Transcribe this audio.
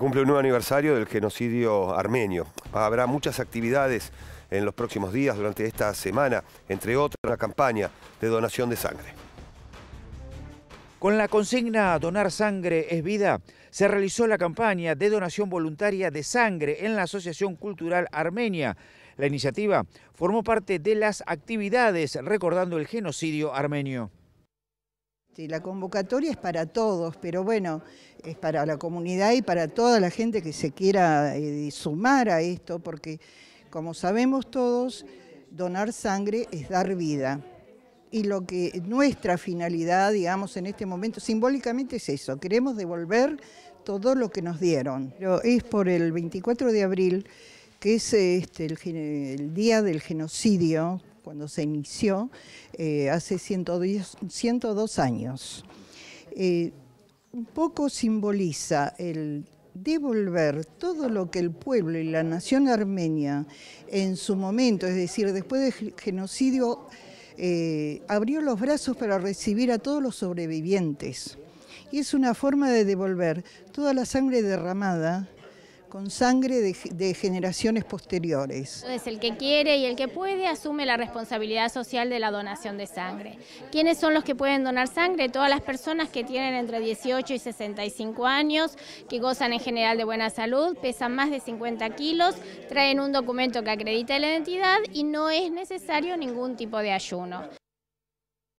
cumple un nuevo aniversario del genocidio armenio. Habrá muchas actividades en los próximos días durante esta semana, entre otras la campaña de donación de sangre. Con la consigna Donar sangre es vida, se realizó la campaña de donación voluntaria de sangre en la Asociación Cultural Armenia. La iniciativa formó parte de las actividades recordando el genocidio armenio. Este, la convocatoria es para todos, pero bueno, es para la comunidad y para toda la gente que se quiera eh, sumar a esto, porque como sabemos todos, donar sangre es dar vida. Y lo que nuestra finalidad, digamos, en este momento, simbólicamente es eso, queremos devolver todo lo que nos dieron. Pero es por el 24 de abril, que es este, el Día del Genocidio cuando se inició eh, hace 102 años. Eh, un poco simboliza el devolver todo lo que el pueblo y la nación armenia en su momento, es decir, después del genocidio, eh, abrió los brazos para recibir a todos los sobrevivientes. Y es una forma de devolver toda la sangre derramada con sangre de, generaciones posteriores. Entonces el que quiere y el que puede asume la responsabilidad social de la donación de sangre. ¿Quiénes son los que pueden donar sangre? Todas las personas que tienen entre 18 y 65 años, que gozan en general de buena salud, pesan más de 50 kilos, traen un documento que acredita la identidad y no es necesario ningún tipo de ayuno.